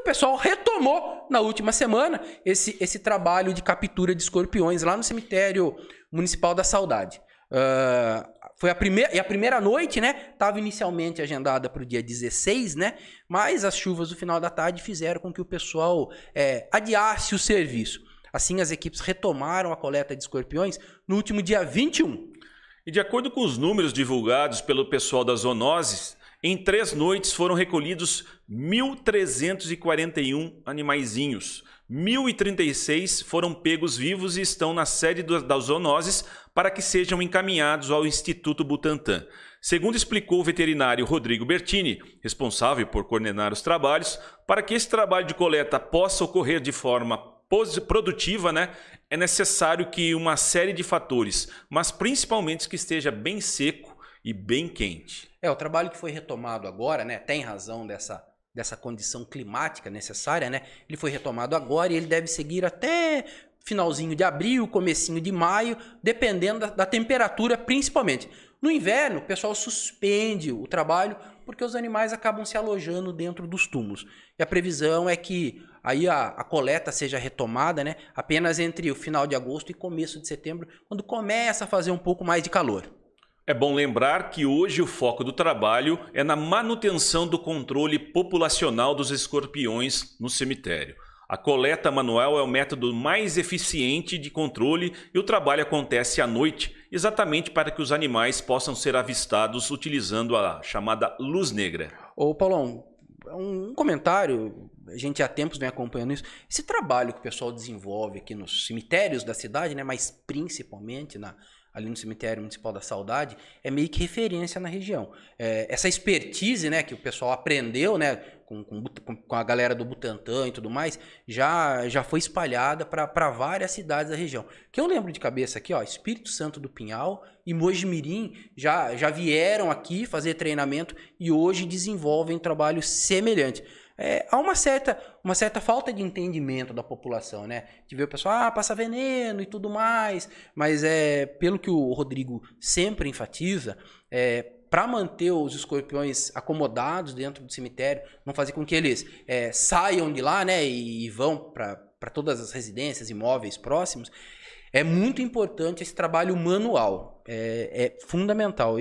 o pessoal retomou na última semana esse, esse trabalho de captura de escorpiões lá no cemitério municipal da Saudade. Uh, foi a primeira, e a primeira noite, né? Estava inicialmente agendada para o dia 16, né? Mas as chuvas do final da tarde fizeram com que o pessoal é, adiasse o serviço. Assim, as equipes retomaram a coleta de escorpiões no último dia 21. E de acordo com os números divulgados pelo pessoal das zoonoses, em três noites foram recolhidos 1.341 animaizinhos. 1.036 foram pegos vivos e estão na sede do, das zoonoses para que sejam encaminhados ao Instituto Butantan. Segundo explicou o veterinário Rodrigo Bertini, responsável por coordenar os trabalhos, para que esse trabalho de coleta possa ocorrer de forma produtiva, né, é necessário que uma série de fatores, mas principalmente que esteja bem seco e bem quente. É, o trabalho que foi retomado agora, né, tem razão dessa, dessa condição climática necessária, né? Ele foi retomado agora e ele deve seguir até finalzinho de abril, comecinho de maio, dependendo da, da temperatura principalmente. No inverno, o pessoal suspende o trabalho porque os animais acabam se alojando dentro dos túmulos. E a previsão é que aí a, a, coleta seja retomada né, apenas entre o final de agosto e começo de setembro, quando começa a fazer um pouco mais de calor. É bom lembrar que hoje o foco do trabalho é na manutenção do controle populacional dos escorpiões no cemitério. A coleta manual é o método mais eficiente de controle e o trabalho acontece à noite, exatamente para que os animais possam ser avistados utilizando a chamada luz negra. Ô Paulão, um comentário, a gente há tempos vem acompanhando isso. Esse trabalho que o pessoal desenvolve aqui nos cemitérios da cidade, né, mas principalmente na ali no cemitério municipal da Saudade, é meio que referência na região. É, essa expertise, né, que o pessoal aprendeu, né, com, com, com, a galera do Butantã e tudo mais, já, já foi espalhada para várias cidades da região. Que eu lembro de cabeça aqui, ó, Espírito Santo do Pinhal e Mojimirim já, já vieram aqui fazer treinamento e hoje desenvolvem trabalho semelhante é, há uma certa, uma certa falta de entendimento da população, né? De ver o pessoal, ah, passa veneno e tudo mais. Mas é pelo que o Rodrigo sempre enfatiza, é, para manter os escorpiões acomodados dentro do cemitério, não fazer com que eles é, saiam de lá, né? E, e vão para todas as residências, imóveis próximos. É muito importante esse trabalho manual. É, é fundamental.